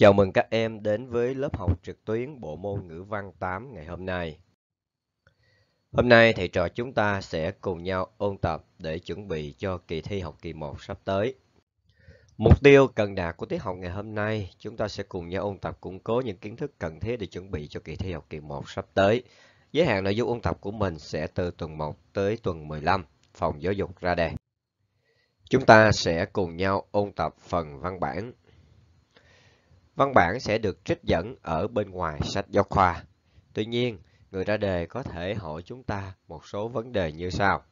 Chào mừng các em đến với lớp học trực tuyến bộ môn ngữ văn 8 ngày hôm nay. Hôm nay thầy trò chúng ta sẽ cùng nhau ôn tập để chuẩn bị cho kỳ thi học kỳ 1 sắp tới. Mục tiêu cần đạt của tiết học ngày hôm nay, chúng ta sẽ cùng nhau ôn tập củng cố những kiến thức cần thiết để chuẩn bị cho kỳ thi học kỳ 1 sắp tới. Giới hạn nội dung ôn tập của mình sẽ từ tuần 1 tới tuần 15, phòng giáo dục ra đề. Chúng ta sẽ cùng nhau ôn tập phần văn bản Văn bản sẽ được trích dẫn ở bên ngoài sách giáo khoa. Tuy nhiên, người ra đề có thể hỏi chúng ta một số vấn đề như sau.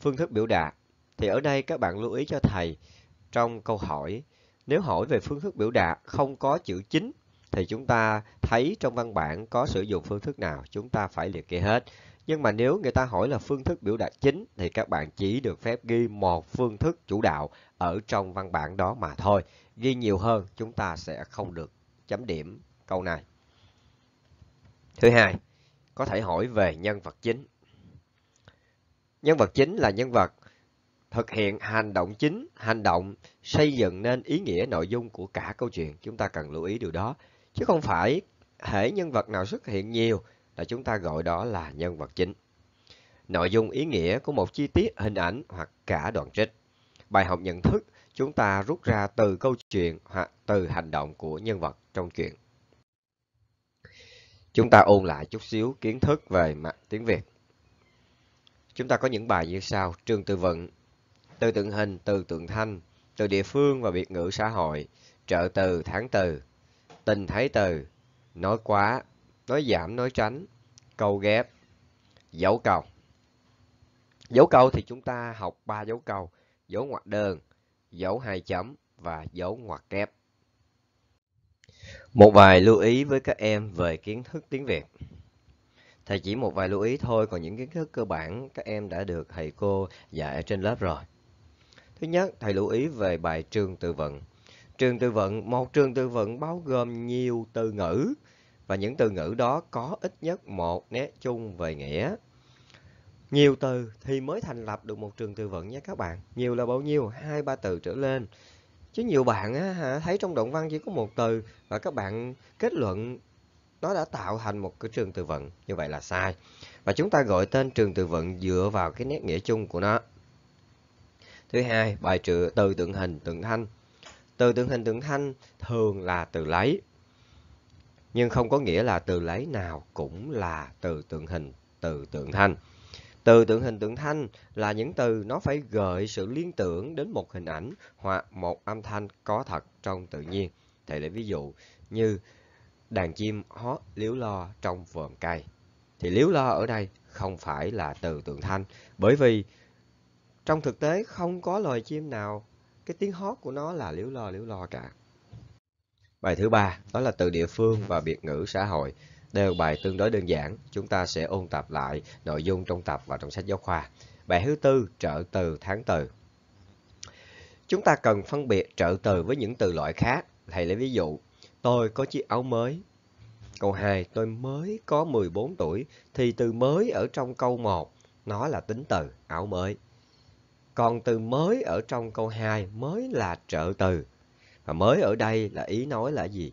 Phương thức biểu đạt thì ở đây các bạn lưu ý cho thầy trong câu hỏi nếu hỏi về phương thức biểu đạt không có chữ chính thì chúng ta thấy trong văn bản có sử dụng phương thức nào chúng ta phải liệt kê hết. Nhưng mà nếu người ta hỏi là phương thức biểu đạt chính thì các bạn chỉ được phép ghi một phương thức chủ đạo ở trong văn bản đó mà thôi. Ghi nhiều hơn chúng ta sẽ không được chấm điểm câu này. Thứ hai, có thể hỏi về nhân vật chính. Nhân vật chính là nhân vật thực hiện hành động chính, hành động xây dựng nên ý nghĩa nội dung của cả câu chuyện. Chúng ta cần lưu ý điều đó. Chứ không phải hệ nhân vật nào xuất hiện nhiều là chúng ta gọi đó là nhân vật chính. Nội dung ý nghĩa của một chi tiết, hình ảnh hoặc cả đoạn trích. Bài học nhận thức chúng ta rút ra từ câu chuyện hoặc từ hành động của nhân vật trong chuyện. Chúng ta ôn lại chút xíu kiến thức về mặt tiếng Việt. Chúng ta có những bài như sau, trường từ vựng, từ tượng hình, từ tượng thanh, từ địa phương và biệt ngữ xã hội, trợ từ, tháng từ, tình thấy từ, nói quá, nói giảm, nói tránh, câu ghép, dấu cầu. Dấu câu thì chúng ta học ba dấu câu dấu ngoặc đơn, dấu hai chấm và dấu ngoặc kép. Một vài lưu ý với các em về kiến thức tiếng Việt. Thầy chỉ một vài lưu ý thôi, còn những kiến thức cơ bản các em đã được thầy cô dạy trên lớp rồi. Thứ nhất, thầy lưu ý về bài trường từ vựng. Trường từ vựng, một trường từ vựng bao gồm nhiều từ ngữ và những từ ngữ đó có ít nhất một nét chung về nghĩa nhiều từ thì mới thành lập được một trường từ vựng nha các bạn. Nhiều là bao nhiêu? hai ba từ trở lên. Chứ nhiều bạn á, thấy trong động văn chỉ có một từ và các bạn kết luận nó đã tạo thành một cái trường từ vựng. Như vậy là sai. Và chúng ta gọi tên trường từ vựng dựa vào cái nét nghĩa chung của nó. Thứ hai, bài trừ từ tượng hình, tượng thanh. Từ tượng hình, tượng thanh thường là từ lấy. Nhưng không có nghĩa là từ lấy nào cũng là từ tượng hình, từ tượng thanh. Từ tượng hình tượng thanh là những từ nó phải gợi sự liên tưởng đến một hình ảnh hoặc một âm thanh có thật trong tự nhiên. Thầy lấy ví dụ như đàn chim hót liếu lo trong vườn cây. Thì liếu lo ở đây không phải là từ tượng thanh bởi vì trong thực tế không có loài chim nào cái tiếng hót của nó là liếu lo liếu lo cả. Bài thứ ba đó là từ địa phương và biệt ngữ xã hội. Đây bài tương đối đơn giản, chúng ta sẽ ôn tập lại nội dung trong tập và trong sách giáo khoa. Bài thứ tư, trợ từ tháng từ. Chúng ta cần phân biệt trợ từ với những từ loại khác. Thầy lấy ví dụ, tôi có chiếc áo mới. Câu 2, tôi mới có 14 tuổi thì từ mới ở trong câu 1 nó là tính từ áo mới. Còn từ mới ở trong câu 2 mới là trợ từ. Và mới ở đây là ý nói là gì?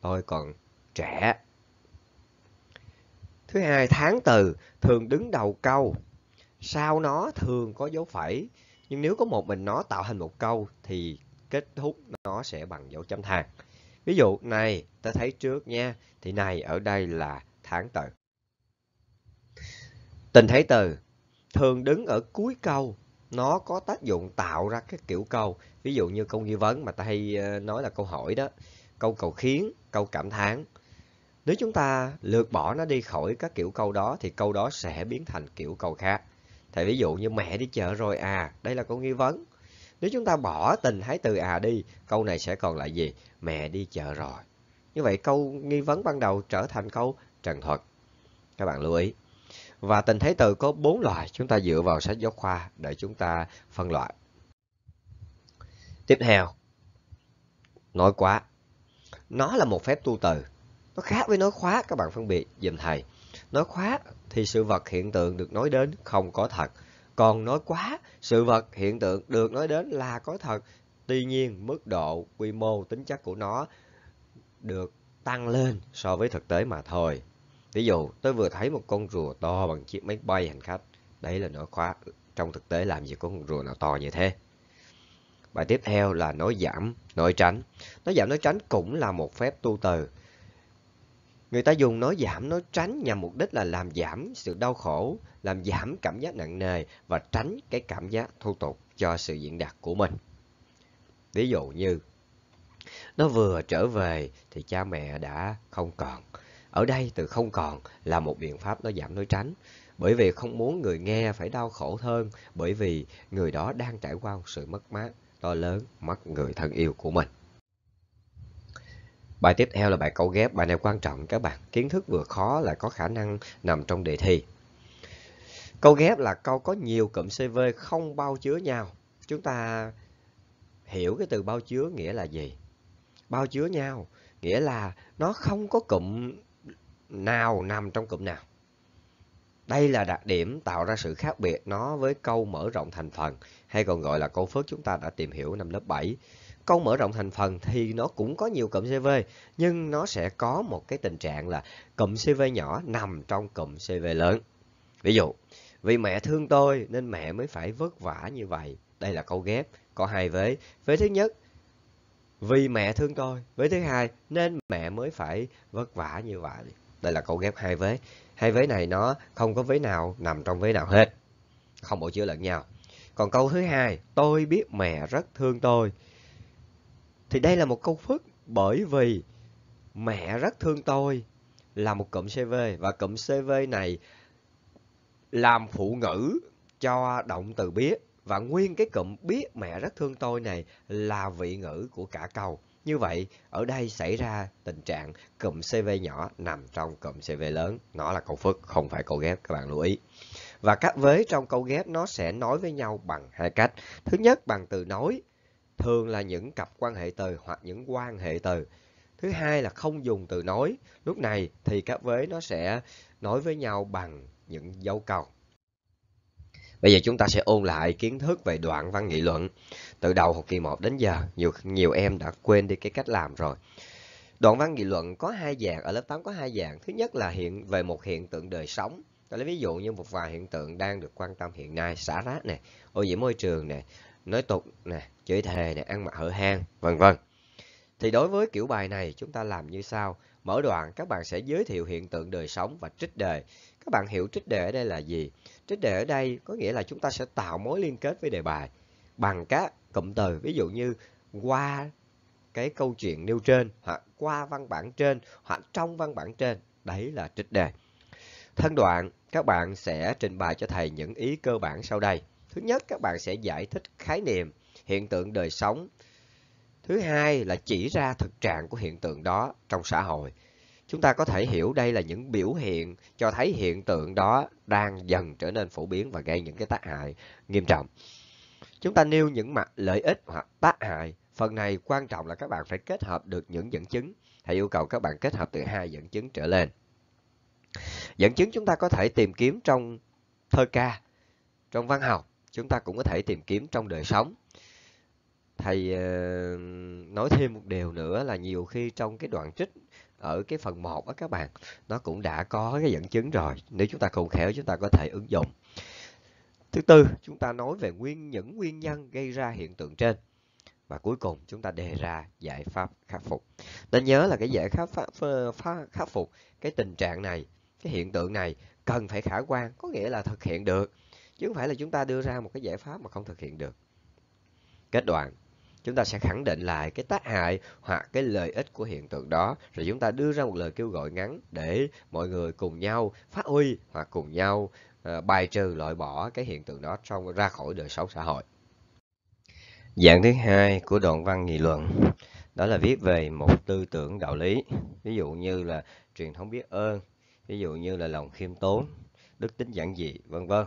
Tôi còn trẻ Thứ hai, tháng từ thường đứng đầu câu. Sau nó thường có dấu phẩy, nhưng nếu có một mình nó tạo thành một câu thì kết thúc nó sẽ bằng dấu chấm than. Ví dụ này, ta thấy trước nha, thì này ở đây là tháng từ. Tình thấy từ thường đứng ở cuối câu, nó có tác dụng tạo ra cái kiểu câu, ví dụ như câu nghi vấn mà ta hay ờ, nói là câu hỏi đó, câu cầu khiến, câu cảm thán nếu chúng ta lược bỏ nó đi khỏi các kiểu câu đó thì câu đó sẽ biến thành kiểu câu khác. Thầy ví dụ như mẹ đi chợ rồi à, đây là câu nghi vấn. Nếu chúng ta bỏ tình hái từ à đi, câu này sẽ còn lại gì? Mẹ đi chợ rồi. Như vậy câu nghi vấn ban đầu trở thành câu trần thuật. Các bạn lưu ý. Và tình thái từ có bốn loại, chúng ta dựa vào sách giáo khoa để chúng ta phân loại. Tiếp theo, nói quá. Nó là một phép tu từ. Nó khác với nói khóa các bạn phân biệt dùm thầy. Nói khóa thì sự vật hiện tượng được nói đến không có thật. Còn nói quá, sự vật hiện tượng được nói đến là có thật. Tuy nhiên, mức độ, quy mô, tính chất của nó được tăng lên so với thực tế mà thôi. Ví dụ, tôi vừa thấy một con rùa to bằng chiếc máy bay hành khách. Đấy là nói khóa. Trong thực tế làm gì có con rùa nào to như thế? Bài tiếp theo là nói giảm, nói tránh. Nói giảm, nói tránh cũng là một phép tu từ. Người ta dùng nói giảm, nói tránh nhằm mục đích là làm giảm sự đau khổ, làm giảm cảm giác nặng nề và tránh cái cảm giác thô tục cho sự diễn đạt của mình. Ví dụ như, nó vừa trở về thì cha mẹ đã không còn. Ở đây từ không còn là một biện pháp nói giảm nói tránh, bởi vì không muốn người nghe phải đau khổ hơn, bởi vì người đó đang trải qua một sự mất mát to lớn mất người thân yêu của mình. Bài tiếp theo là bài câu ghép. Bài này quan trọng các bạn. Kiến thức vừa khó lại có khả năng nằm trong đề thi. Câu ghép là câu có nhiều cụm CV không bao chứa nhau. Chúng ta hiểu cái từ bao chứa nghĩa là gì? Bao chứa nhau nghĩa là nó không có cụm nào nằm trong cụm nào. Đây là đặc điểm tạo ra sự khác biệt nó với câu mở rộng thành phần hay còn gọi là câu phớt chúng ta đã tìm hiểu năm lớp 7 câu mở rộng thành phần thì nó cũng có nhiều cụm CV nhưng nó sẽ có một cái tình trạng là cụm CV nhỏ nằm trong cụm CV lớn. Ví dụ, vì mẹ thương tôi nên mẹ mới phải vất vả như vậy. Đây là câu ghép có hai vế. Vế thứ nhất, vì mẹ thương tôi. Vế thứ hai, nên mẹ mới phải vất vả như vậy. Đây là câu ghép hai vế. Hai vế này nó không có vế nào nằm trong vế nào hết. Không bổ chữa lẫn nhau. Còn câu thứ hai, tôi biết mẹ rất thương tôi thì đây là một công phức bởi vì mẹ rất thương tôi là một cụm CV và cụm CV này làm phụ ngữ cho động từ biết và nguyên cái cụm biết mẹ rất thương tôi này là vị ngữ của cả câu. Như vậy, ở đây xảy ra tình trạng cụm CV nhỏ nằm trong cụm CV lớn. Nó là câu phức, không phải câu ghép, các bạn lưu ý. Và các vế trong câu ghép nó sẽ nói với nhau bằng hai cách. Thứ nhất, bằng từ nối thường là những cặp quan hệ từ hoặc những quan hệ từ. Thứ hai là không dùng từ nối. Lúc này thì các vế nó sẽ nối với nhau bằng những dấu cầu. Bây giờ chúng ta sẽ ôn lại kiến thức về đoạn văn nghị luận. Từ đầu học kỳ 1 đến giờ, nhiều nhiều em đã quên đi cái cách làm rồi. Đoạn văn nghị luận có hai dạng, ở lớp 8 có hai dạng. Thứ nhất là hiện về một hiện tượng đời sống. Tôi lấy ví dụ như một vài hiện tượng đang được quan tâm hiện nay, xả rác này ô nhiễm môi trường này nói tục nè chửi thề nè ăn mặc hở hang vân vân thì đối với kiểu bài này chúng ta làm như sau mở đoạn các bạn sẽ giới thiệu hiện tượng đời sống và trích đề các bạn hiểu trích đề ở đây là gì trích đề ở đây có nghĩa là chúng ta sẽ tạo mối liên kết với đề bài bằng các cụm từ ví dụ như qua cái câu chuyện nêu trên hoặc qua văn bản trên hoặc trong văn bản trên đấy là trích đề thân đoạn các bạn sẽ trình bày cho thầy những ý cơ bản sau đây Thứ nhất, các bạn sẽ giải thích khái niệm, hiện tượng đời sống. Thứ hai là chỉ ra thực trạng của hiện tượng đó trong xã hội. Chúng ta có thể hiểu đây là những biểu hiện cho thấy hiện tượng đó đang dần trở nên phổ biến và gây những cái tác hại nghiêm trọng. Chúng ta nêu những mặt lợi ích hoặc tác hại. Phần này quan trọng là các bạn phải kết hợp được những dẫn chứng. Thầy yêu cầu các bạn kết hợp từ hai dẫn chứng trở lên. Dẫn chứng chúng ta có thể tìm kiếm trong thơ ca, trong văn học, chúng ta cũng có thể tìm kiếm trong đời sống thầy ờ, nói thêm một điều nữa là nhiều khi trong cái đoạn trích ở cái phần 1 á các bạn nó cũng đã có cái dẫn chứng rồi nếu chúng ta không khéo chúng ta có thể ứng dụng thứ tư chúng ta nói về nguyên những nguyên nhân gây ra hiện tượng trên và cuối cùng chúng ta đề ra giải pháp khắc phục nên nhớ là cái giải khắc pháp khắc phục cái tình trạng này cái hiện tượng này cần phải khả quan có nghĩa là thực hiện được chứ không phải là chúng ta đưa ra một cái giải pháp mà không thực hiện được kết đoạn chúng ta sẽ khẳng định lại cái tác hại hoặc cái lợi ích của hiện tượng đó rồi chúng ta đưa ra một lời kêu gọi ngắn để mọi người cùng nhau phát huy hoặc cùng nhau ờ, bài trừ loại bỏ cái hiện tượng đó trong ra khỏi đời sống xã hội dạng thứ hai của đoạn văn nghị luận đó là viết về một tư tưởng đạo lý ví dụ như là truyền thống biết ơn ví dụ như là lòng khiêm tốn đức tính giản dị vân vân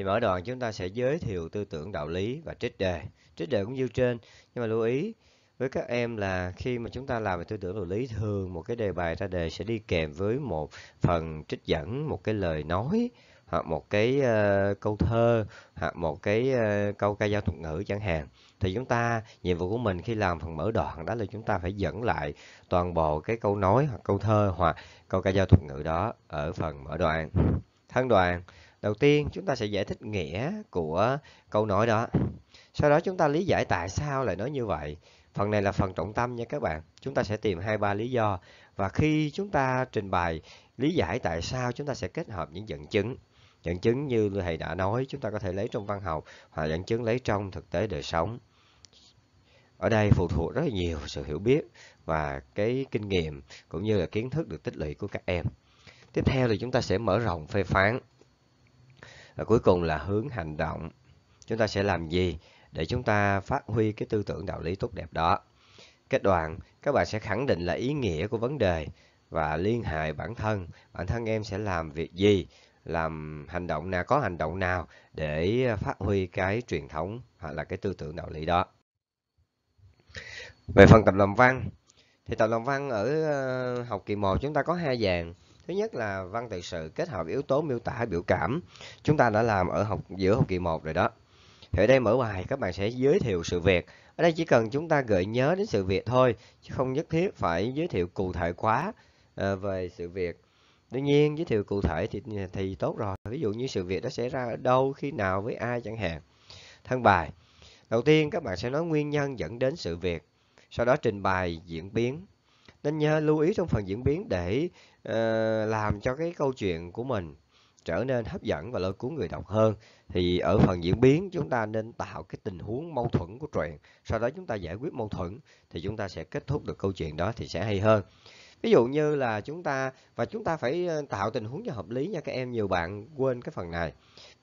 thì mở đoạn chúng ta sẽ giới thiệu tư tưởng đạo lý và trích đề. Trích đề cũng như trên, nhưng mà lưu ý với các em là khi mà chúng ta làm về tư tưởng đạo lý thường một cái đề bài ra đề sẽ đi kèm với một phần trích dẫn, một cái lời nói hoặc một cái uh, câu thơ hoặc một cái uh, câu ca dao thuật ngữ chẳng hạn thì chúng ta nhiệm vụ của mình khi làm phần mở đoạn đó là chúng ta phải dẫn lại toàn bộ cái câu nói hoặc câu thơ hoặc câu ca dao thuật ngữ đó ở phần mở đoạn thân đoạn Đầu tiên chúng ta sẽ giải thích nghĩa của câu nói đó. Sau đó chúng ta lý giải tại sao lại nói như vậy. Phần này là phần trọng tâm nha các bạn. Chúng ta sẽ tìm hai ba lý do và khi chúng ta trình bày lý giải tại sao chúng ta sẽ kết hợp những dẫn chứng. Dẫn chứng như thầy đã nói chúng ta có thể lấy trong văn học hoặc dẫn chứng lấy trong thực tế đời sống. Ở đây phụ thuộc rất nhiều sự hiểu biết và cái kinh nghiệm cũng như là kiến thức được tích lũy của các em. Tiếp theo thì chúng ta sẽ mở rộng phê phán và cuối cùng là hướng hành động chúng ta sẽ làm gì để chúng ta phát huy cái tư tưởng đạo lý tốt đẹp đó kết đoạn các bạn sẽ khẳng định là ý nghĩa của vấn đề và liên hệ bản thân bản thân em sẽ làm việc gì làm hành động nào có hành động nào để phát huy cái truyền thống hoặc là cái tư tưởng đạo lý đó về phần tập làm văn thì tập làm văn ở ờ, học kỳ 1 chúng ta có hai dạng Thứ nhất là văn tự sự kết hợp yếu tố miêu tả biểu cảm. Chúng ta đã làm ở học giữa học kỳ 1 rồi đó. Thì ở đây mở bài các bạn sẽ giới thiệu sự việc. Ở đây chỉ cần chúng ta gợi nhớ đến sự việc thôi, chứ không nhất thiết phải giới thiệu cụ thể quá ờ, về sự việc. Tuy nhiên giới thiệu cụ thể thì thì tốt rồi. Ví dụ như sự việc đó xảy ra ở đâu, khi nào với ai chẳng hạn. Thân bài. Đầu tiên các bạn sẽ nói nguyên nhân dẫn đến sự việc, sau đó trình bày diễn biến. Nên nhớ lưu ý trong phần diễn biến để Ờ, làm cho cái câu chuyện của mình trở nên hấp dẫn và lôi cuốn người đọc hơn thì ở phần diễn biến chúng ta nên tạo cái tình huống mâu thuẫn của truyện sau đó chúng ta giải quyết mâu thuẫn thì chúng ta sẽ kết thúc được câu chuyện đó thì sẽ hay hơn ví dụ như là chúng ta và chúng ta phải ờ, tạo tình huống cho hợp lý nha các em nhiều bạn quên cái phần này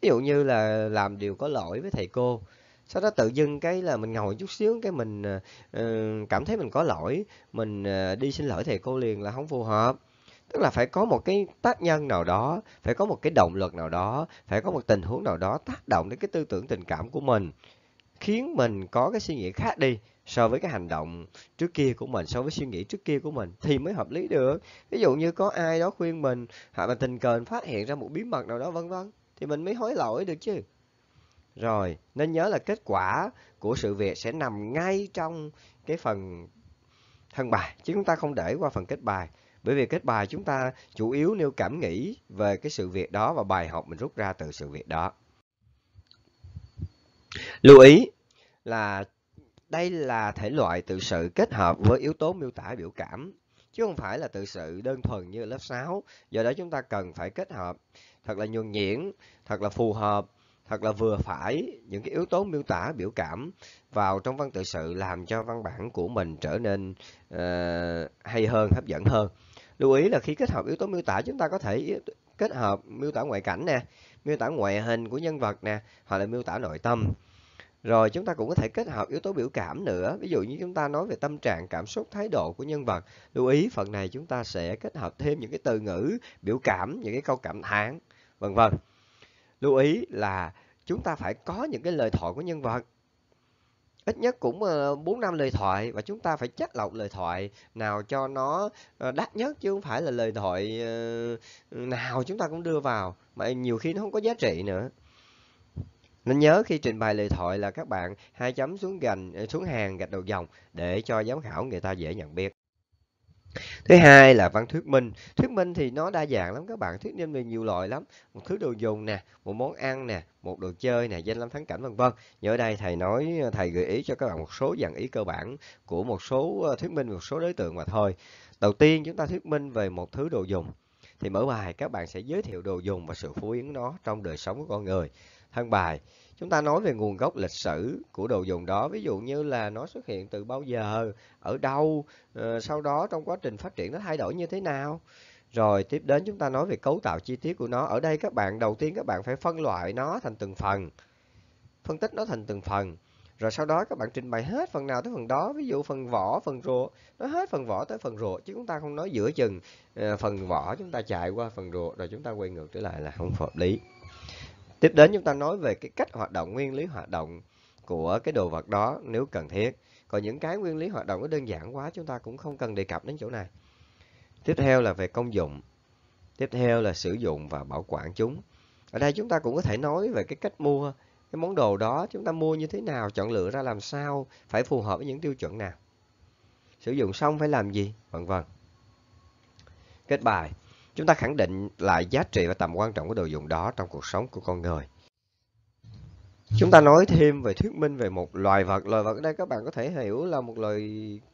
ví dụ như là làm điều có lỗi với thầy cô sau đó tự dưng cái là mình ngồi chút xíu cái mình uh, cảm thấy mình có lỗi mình uh, đi xin lỗi thầy cô liền là không phù hợp tức là phải có một cái tác nhân nào đó phải có một cái động lực nào đó phải có một tình huống nào đó tác động đến cái tư tưởng tình cảm của mình khiến mình có cái suy nghĩ khác đi so với cái hành động trước kia của mình so với suy nghĩ trước kia của mình thì mới hợp lý được ví dụ như có ai đó khuyên mình hoặc là tình cờ phát hiện ra một bí mật nào đó vân vân thì mình mới hối lỗi được chứ rồi nên nhớ là kết quả của sự việc sẽ nằm ngay trong cái phần thân bài chứ chúng ta không để qua phần kết bài bởi vì kết bài chúng ta chủ yếu nêu cảm nghĩ về cái sự việc đó và bài học mình rút ra từ sự việc đó lưu ý là đây là thể loại tự sự kết hợp với yếu tố miêu tả biểu cảm chứ không phải là tự sự đơn thuần như lớp 6 do đó chúng ta cần phải kết hợp thật là nhuần nhuyễn thật là phù hợp thật là vừa phải những cái yếu tố miêu tả biểu cảm vào trong văn tự sự làm cho văn bản của mình trở nên uh, hay hơn hấp dẫn hơn Lưu ý là khi kết hợp yếu tố miêu tả chúng ta có thể kết hợp miêu tả ngoại cảnh nè, miêu tả ngoại hình của nhân vật nè, hoặc là miêu tả nội tâm. Rồi chúng ta cũng có thể kết hợp yếu tố biểu cảm nữa. Ví dụ như chúng ta nói về tâm trạng, cảm xúc, thái độ của nhân vật. Lưu ý phần này chúng ta sẽ kết hợp thêm những cái từ ngữ biểu cảm, những cái câu cảm thán, vân vân. Lưu ý là chúng ta phải có những cái lời thoại của nhân vật ít nhất cũng ờ, bốn năm lời thoại và chúng ta phải chất lọc lời thoại nào cho nó ờ, đắt nhất chứ không phải là lời thoại ờ, nào chúng ta cũng đưa vào mà nhiều khi nó không có giá trị nữa nên nhớ khi trình bày lời thoại là các bạn hai chấm xuống gành xuống hàng gạch đầu dòng để cho giám khảo người ta dễ nhận biết thứ hai là văn thuyết minh thuyết minh thì nó đa dạng lắm các bạn thuyết minh về nhiều loại lắm một thứ đồ dùng nè một món ăn nè một đồ chơi nè danh lam thắng cảnh vân vân nhớ đây thầy nói thầy gợi ý cho các bạn một số dạng ý cơ bản của một số ờ, thuyết minh một số đối tượng mà thôi đầu tiên chúng ta thuyết minh về một thứ đồ dùng thì mở bài các bạn sẽ giới thiệu đồ dùng và sự phổ biến nó trong đời sống của con người thân bài chúng ta nói về nguồn gốc lịch sử của đồ dùng đó ví dụ như là nó xuất hiện từ bao giờ ở đâu ờ, sau đó trong quá trình phát triển nó thay đổi như thế nào rồi tiếp đến chúng ta nói về cấu tạo chi tiết của nó ở đây các bạn đầu tiên các bạn phải phân loại nó thành từng phần phân tích nó thành từng phần rồi sau đó các bạn trình bày hết phần nào tới phần đó ví dụ phần vỏ phần ruột nó hết phần vỏ tới phần ruột chứ chúng ta không nói giữa chừng ờ, phần vỏ chúng ta chạy qua phần ruột rồi chúng ta quay ngược trở lại là không hợp lý Tiếp đến chúng ta nói về cái cách hoạt động, nguyên lý hoạt động của cái đồ vật đó nếu cần thiết. Còn những cái nguyên lý hoạt động nó đơn giản quá chúng ta cũng không cần đề cập đến chỗ này. Tiếp theo là về công dụng. Tiếp theo là sử dụng và bảo quản chúng. Ở đây chúng ta cũng có thể nói về cái cách mua cái món đồ đó chúng ta mua như thế nào, chọn lựa ra làm sao, phải phù hợp với những tiêu chuẩn nào. Sử dụng xong phải làm gì, vân vân. Kết bài Chúng ta khẳng định lại giá trị và tầm quan trọng của đồ dùng đó trong cuộc sống của con người. Chúng ta nói thêm về thuyết minh về một loài vật. Loài vật ở đây các bạn có thể hiểu là một loài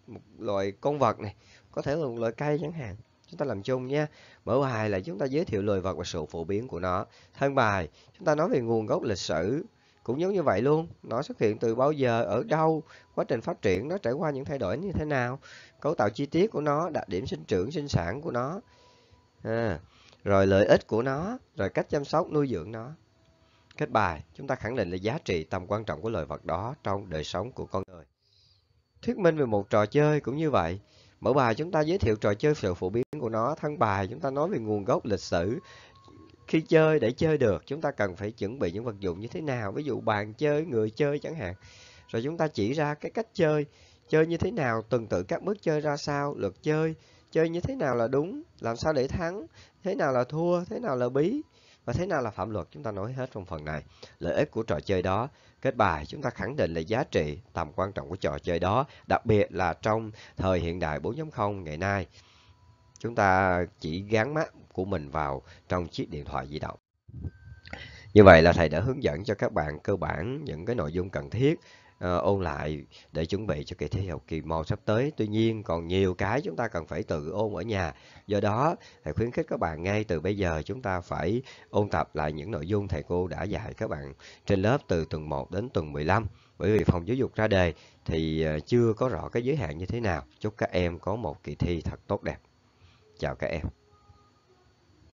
một loài con vật này, có thể là một loài cây chẳng hạn. Chúng ta làm chung nha. Mở bài là chúng ta giới thiệu loài vật và sự phổ biến của nó. Thân bài, chúng ta nói về nguồn gốc lịch sử, cũng giống như vậy luôn nó xuất hiện từ bao giờ ở đâu quá trình phát triển nó trải qua những thay đổi như thế nào cấu tạo chi tiết của nó đặc điểm sinh trưởng sinh sản của nó à, rồi lợi ích của nó, rồi cách chăm sóc nuôi dưỡng nó. Kết bài, chúng ta khẳng định là giá trị tầm quan trọng của loài vật đó trong đời sống của con người. Thuyết minh về một trò chơi cũng như vậy. Mở bài chúng ta giới thiệu trò chơi sự phổ biến của nó, thân bài chúng ta nói về nguồn gốc lịch sử. Khi chơi để chơi được, chúng ta cần phải chuẩn bị những vật dụng như thế nào, ví dụ bàn chơi, người chơi chẳng hạn. Rồi chúng ta chỉ ra cái cách chơi, chơi như thế nào, tuần tự các bước chơi ra sao, lượt chơi, chơi như thế nào là đúng làm sao để thắng thế nào là thua thế nào là bí và thế nào là phạm luật chúng ta nói hết trong phần này lợi ích của trò chơi đó kết bài chúng ta khẳng định là giá trị tầm quan trọng của trò chơi đó đặc biệt là trong thời hiện đại 4.0 ngày nay chúng ta chỉ gắn mắt của mình vào trong chiếc điện thoại di động như vậy là thầy đã hướng dẫn cho các bạn cơ bản những cái nội dung cần thiết uh, ôn lại để chuẩn bị cho kỳ thi học kỳ 1 sắp tới. Tuy nhiên còn nhiều cái chúng ta cần phải tự ôn ở nhà. Do đó thầy khuyến khích các bạn ngay từ bây giờ chúng ta phải ôn tập lại những nội dung thầy cô đã dạy các bạn trên lớp từ tuần 1 đến tuần 15 bởi vì phòng giáo dục ra đề thì ờ, chưa có rõ cái giới hạn như thế nào. Chúc các em có một kỳ thi thật tốt đẹp. Chào các em.